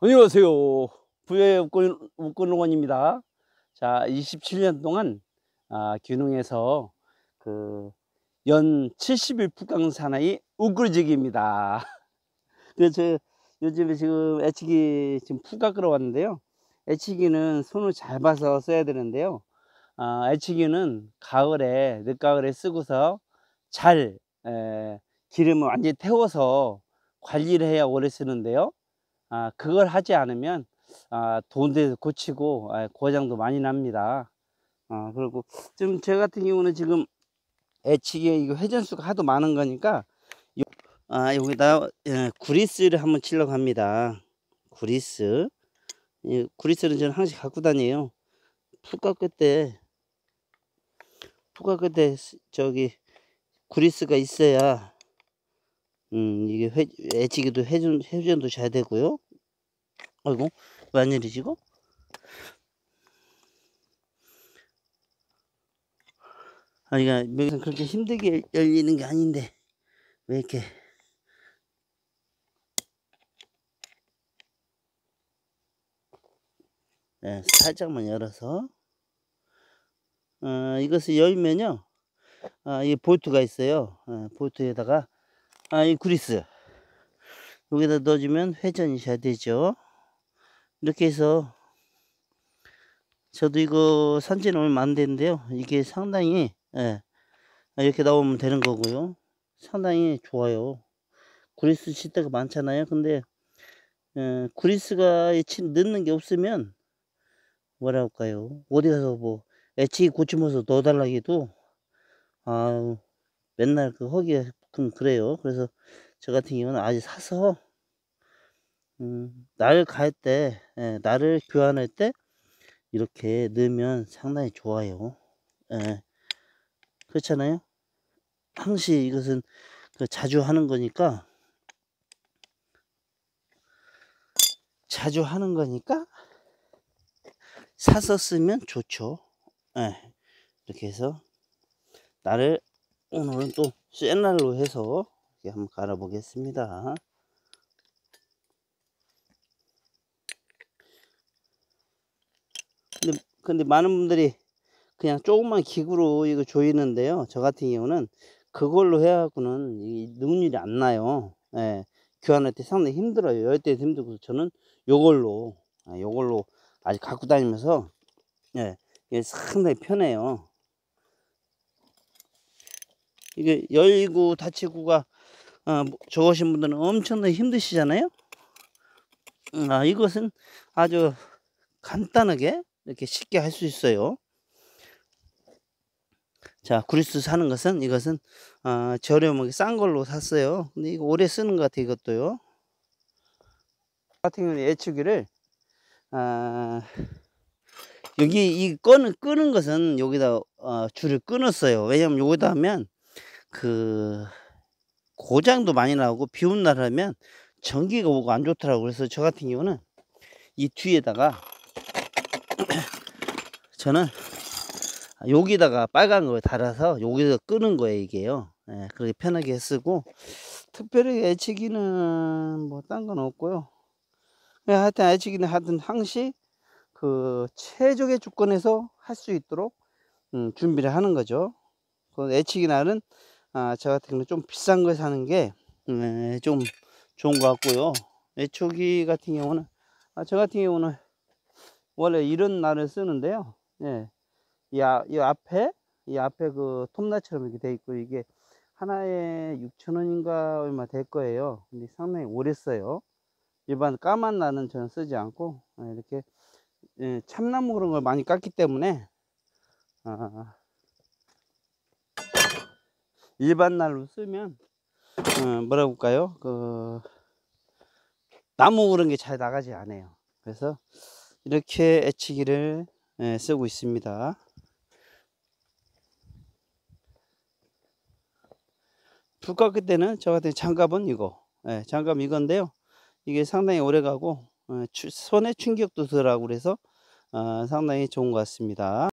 안녕하세요. 부여의 웃골농원입니다. 자, 27년 동안 아, 귀농에서 그 연7 0일북강 사나이 우글지기입니다. 그래서 요즘에 지금 애치기 지금 푸가 끌어왔는데요. 애치기는 손을 잘 봐서 써야 되는데요. 아, 애치기는 가을에 늦가을에 쓰고서 잘 에, 기름을 완전히 태워서 관리를 해야 오래 쓰는데요. 아, 그걸 하지 않으면 아, 돈도 고치고 아, 고장도 많이 납니다. 아, 그리고 지금 저 같은 경우는 지금 애치기에 이거 회전수가 하도 많은 거니까 요, 아, 여기다 예, 구리스를 한번 칠려고 합니다. 구리스 예, 구리스는 저는 항상 갖고 다녀요. 푸가끝에 푸가 끝에 저기 구리스가 있어야 음 이게 회, 애치기도 회전 회전도 잘 되고요 아이고 웬일이지 이 아니 여기서 그렇게 힘들게 열리는 게 아닌데 왜 이렇게 네, 살짝만 열어서 어, 이것을 열면요 아, 이 볼트가 있어요 아, 볼트에다가 아, 이 그리스 여기다 넣어주면 회전이 잘 되죠 이렇게 해서 저도 이거 산지는 얼마 안 됐는데요 이게 상당히 예, 이렇게 나오면 되는 거고요 상당히 좋아요 그리스 시대가 많잖아요 근데 예, 어, 그리스가 넣는 게 없으면 뭐라 할까요 어디 가서 뭐 애치 고치면서 넣어달라 해도 아 맨날 그 허기가 그래요 그래서 저 같은 경우는 아직 사서 음, 그 날갈 때, 예, 날을 교환할 때 이렇게 넣으면 상당히 좋아요. 예, 그렇잖아요. 항시 이것은 그 자주 하는 거니까 자주 하는 거니까 사서 쓰면 좋죠. 예, 이렇게 해서 나를 오늘은 또 쇠날로 해서 한번 갈아보겠습니다. 근데, 근데 많은 분들이 그냥 조금만 기구로 이거 조이는데요. 저 같은 경우는 그걸로 해갖고는 이 능률이 안 나요. 예. 교환할 때 상당히 힘들어요. 열 때도 힘들고 저는 요걸로, 아, 요걸로 아직 갖고 다니면서 예, 상당히 편해요. 이게 열리고 다치고가 어, 좋으신 뭐, 분들은 엄청나게 힘드시잖아요. 음, 아, 이것은 아주 간단하게 이렇게 쉽게 할 수 있어요. 자, 구리스 사는 것은 이것은 아, 저렴하게 싼 걸로 샀어요. 근데 이거 오래 쓰는 것 같아요. 이것도요. 같은 경우는 예측기를 아, 여기 이 끈을 끄는 것은 여기다 어, 줄을 끊었어요. 왜냐면 여기다 하면 그 고장도 많이 나오고 비온날 하면 전기가 오고 안 좋더라고요. 그래서 저 같은 경우는 이 뒤에다가 저는 여기다가 빨간 걸 달아서 여기서 끄는 거예요 이게요 네, 그렇게 편하게 쓰고 특별히 애치기는 뭐 딴 건 없고요 예, 하여튼 애치기는 하든 항시 그 최적의 조건에서 할 수 있도록 음, 준비를 하는 거죠 그 애치기나는 아, 저 같은 경우는 좀 비싼 걸 사는 게좀 음, 예, 좋은 것 같고요 애초기 같은 경우는 아, 저 같은 경우는 원래 이런 날을 쓰는데요. 예. 이, 아, 이 앞에, 이 앞에 그 톱날처럼 이렇게 돼 있고, 이게 하나에 6천원인가 얼마 될 거예요. 근데 상당히 오래 써요. 일반 까만 나는 저는 쓰지 않고, 예, 이렇게 예, 참나무 그런 걸 많이 깠기 때문에, 아, 아, 아, 일반 날로 쓰면, 어, 뭐라 볼까요? 그, 나무 그런 게 잘 나가지 않아요. 그래서, 이렇게 애치기를 예, 쓰고 있습니다. 불깎기 때는 저 같은 장갑은 이거 예, 장갑 이건데요. 이게 상당히 오래가고 어, 손에 충격도 덜하고 그래서 아, 상당히 좋은 것 같습니다.